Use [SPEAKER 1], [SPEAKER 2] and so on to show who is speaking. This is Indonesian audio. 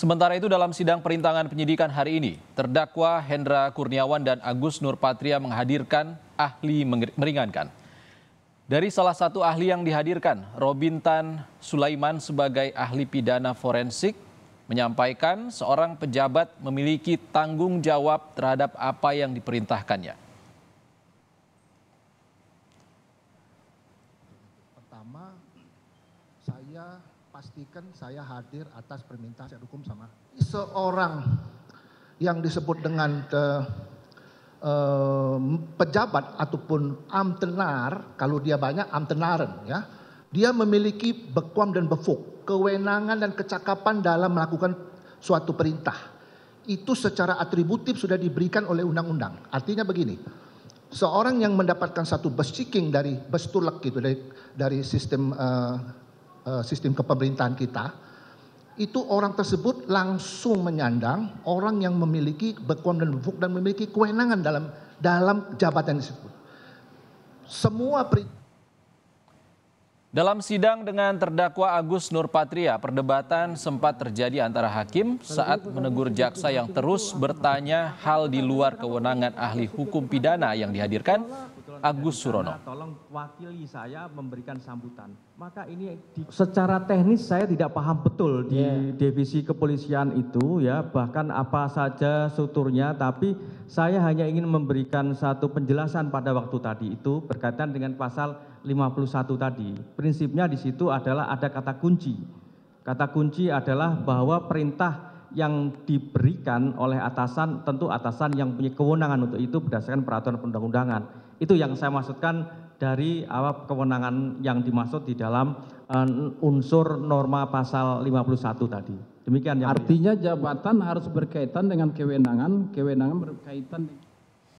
[SPEAKER 1] Sementara itu dalam sidang perintangan penyidikan hari ini, terdakwa Hendra Kurniawan dan Agus Nurpatria menghadirkan ahli meringankan. Dari salah satu ahli yang dihadirkan, Robin Tan Sulaiman sebagai ahli pidana forensik menyampaikan seorang pejabat memiliki tanggung jawab terhadap apa yang diperintahkannya.
[SPEAKER 2] Pertama, saya pastikan saya hadir atas permintaan saya hukum sama seorang yang disebut dengan ke, pejabat ataupun amtenar kalau dia banyak amtenaren ya dia memiliki bekuam dan befuk kewenangan dan kecakapan dalam melakukan suatu perintah itu secara atributif sudah diberikan oleh undang-undang artinya begini seorang yang mendapatkan satu bus checking dari bus tulek gitu dari dari sistem uh, Eh, sistem kepemerintahan kita, itu orang tersebut langsung menyandang orang yang memiliki bekuan dan bubuk dan memiliki kewenangan dalam dalam jabatan tersebut. Semua perintah
[SPEAKER 1] dalam sidang dengan terdakwa Agus Nurpatria, perdebatan sempat terjadi antara hakim saat menegur jaksa yang terus bertanya hal di luar kewenangan ahli hukum pidana yang dihadirkan Agus Surono.
[SPEAKER 3] Tolong wakili saya memberikan sambutan. Maka ini di... secara teknis saya tidak paham betul di ya. divisi kepolisian itu ya bahkan apa saja strukturnya tapi saya hanya ingin memberikan satu penjelasan pada waktu tadi itu berkaitan dengan pasal 51 tadi. Prinsipnya di situ adalah ada kata kunci. Kata kunci adalah bahwa perintah yang diberikan oleh atasan tentu atasan yang punya kewenangan untuk itu berdasarkan peraturan perundang undangan itu yang saya maksudkan dari kewenangan yang dimaksud di dalam eh, unsur norma pasal 51 tadi demikian yang artinya jabatan harus berkaitan dengan kewenangan kewenangan berkaitan dengan